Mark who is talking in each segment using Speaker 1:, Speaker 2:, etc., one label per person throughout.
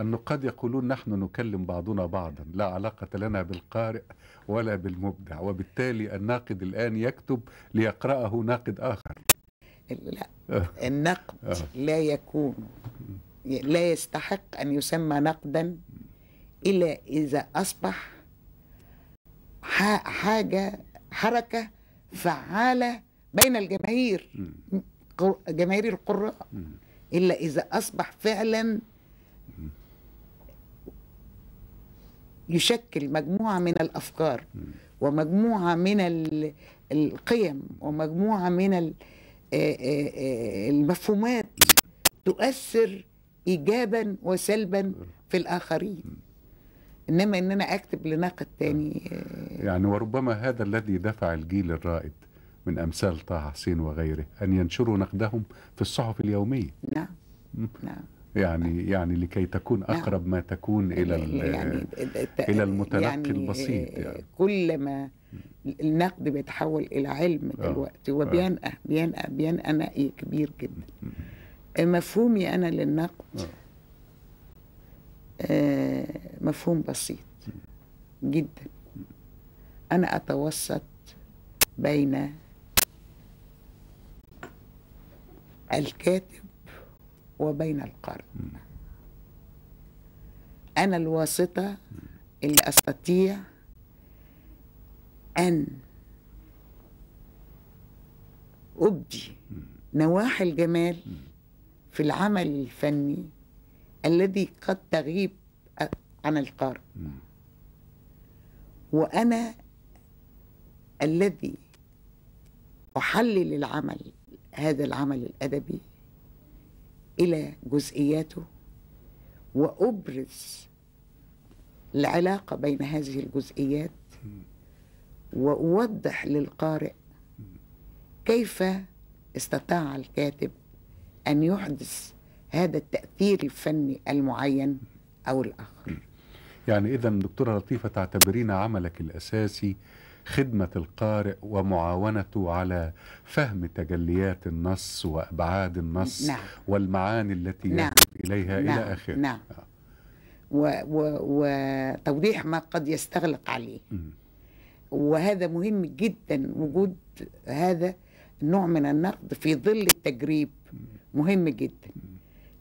Speaker 1: أنه قد يقولون نحن نكلم بعضنا بعضا لا علاقة لنا بالقارئ ولا بالمبدع وبالتالي الناقد الآن يكتب ليقرأه ناقد آخر لا آه. النقد آه.
Speaker 2: لا يكون لا يستحق أن يسمى نقدا إلا إذا أصبح حاجة حركة فعالة بين الجماهير جماهير القراء إلا إذا أصبح فعلا يشكل مجموعة من الأفكار ومجموعة من القيم ومجموعة من المفهومات تؤثر إيجابا وسلبا في الآخرين إنما إن أنا أكتب لناقد آه. تاني آه،
Speaker 1: يعني وربما هذا الذي دفع الجيل الرائد من أمثال طه حسين وغيره أن ينشروا نقدهم في الصحف اليومية نعم نعم يعني يعني لكي تكون نعم. اقرب ما تكون الى يعني, يعني الى المتلقي يعني آه، البسيط يعني.
Speaker 2: كل ما النقد بيتحول الى علم آه. دلوقتي آه. وبينقى بينقى بينقى نقي كبير جدا مفهومي انا للنقد مفهوم بسيط جدا انا اتوسط بين الكاتب وبين القرن أنا الواسطة اللي أستطيع أن أبدي نواحي الجمال في العمل الفني الذي قد تغيب عن القارئ وأنا الذي أحلل العمل هذا العمل الأدبي إلى جزئياته وأبرز العلاقة بين هذه الجزئيات وأوضح للقارئ كيف استطاع الكاتب أن يحدث هذا التأثير الفني المعين
Speaker 1: أو الآخر يعني إذا دكتورة لطيفة تعتبرين عملك الأساسي خدمة القارئ ومعاونته على فهم تجليات النص وأبعاد النص نعم. والمعاني التي نعم. إليها نعم. إلى آخره نعم. آه.
Speaker 2: وتوضيح ما قد يستغلق عليه م. وهذا مهم جدا وجود هذا النوع من النقد في ظل التجريب مهم جدا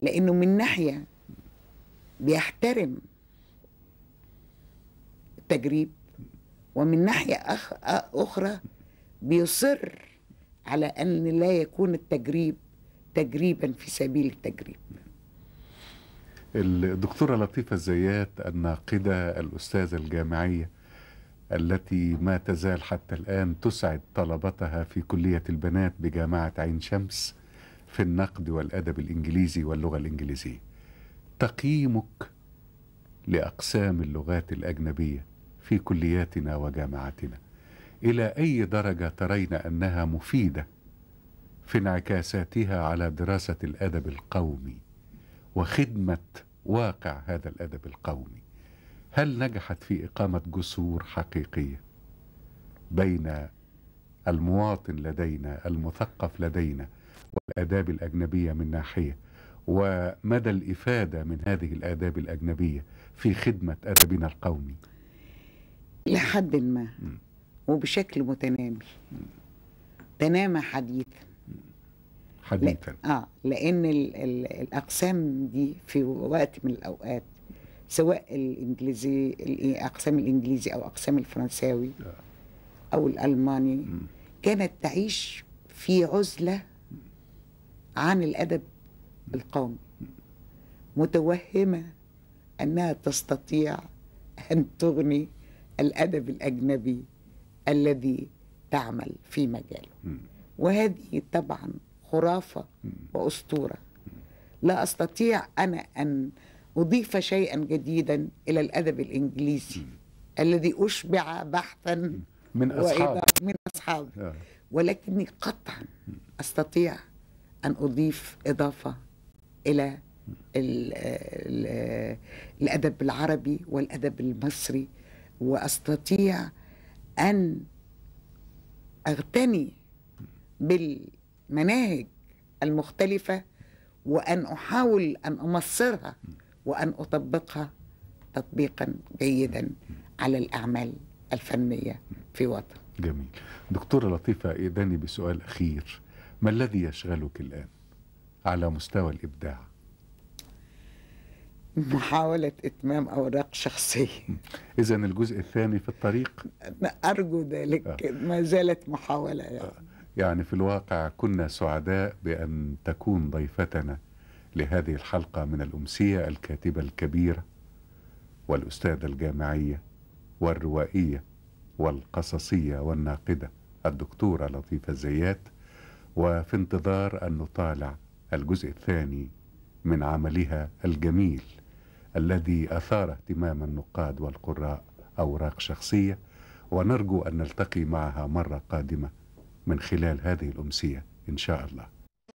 Speaker 2: لأنه من ناحية بيحترم التجريب ومن ناحية أخ أخرى بيصر على أن لا يكون التجريب تجريبا في سبيل التجريب
Speaker 1: الدكتورة لطيفة الزيات الناقدة الأستاذة الجامعية التي ما تزال حتى الآن تسعد طلبتها في كلية البنات بجامعة عين شمس في النقد والأدب الإنجليزي واللغة الإنجليزية تقييمك لأقسام اللغات الأجنبية في كلياتنا وجامعاتنا الى اي درجه ترين انها مفيده في انعكاساتها على دراسه الادب القومي وخدمه واقع هذا الادب القومي هل نجحت في اقامه جسور حقيقيه بين المواطن لدينا المثقف لدينا والاداب الاجنبيه من ناحيه ومدى الافاده من هذه الاداب الاجنبيه في خدمه ادبنا القومي
Speaker 2: لحد ما وبشكل متنامي تنامى حديثا حديثا لا. اه لان ال ال الاقسام دي في وقت من الاوقات سواء الانجليزي الاقسام الانجليزي او اقسام الفرنساوي آه. او الالماني كانت تعيش في عزله عن الادب القومي متوهمه انها تستطيع ان تغني الأدب الأجنبي الذي تعمل في مجاله وهذه طبعا خرافة وأسطورة لا أستطيع أنا أن أضيف شيئا جديدا إلى الأدب الإنجليزي الذي أشبع بحثا من أصحابه من أصحاب آه. ولكني قطعا أستطيع أن أضيف إضافة إلى آه، آه، الأدب العربي والأدب المصري واستطيع ان اغتني بالمناهج المختلفه وان احاول ان امصرها وان اطبقها تطبيقا جيدا على الاعمال الفنيه
Speaker 1: في وطن جميل دكتوره لطيفه ايداني بسؤال اخير ما الذي يشغلك الان على مستوى الابداع
Speaker 2: محاولة إتمام أوراق شخصية
Speaker 1: إذا الجزء الثاني في الطريق
Speaker 2: أرجو ذلك آه. ما زالت محاولة يعني. آه.
Speaker 1: يعني في الواقع كنا سعداء بأن تكون ضيفتنا لهذه الحلقة من الأمسية الكاتبة الكبيرة والأستاذة الجامعية والروائية والقصصية والناقدة الدكتورة لطيفة الزيات وفي انتظار أن نطالع الجزء الثاني من عملها الجميل الذي أثار اهتمام النقاد والقراء أوراق شخصية ونرجو أن نلتقي معها مرة قادمة من خلال هذه الأمسية إن شاء الله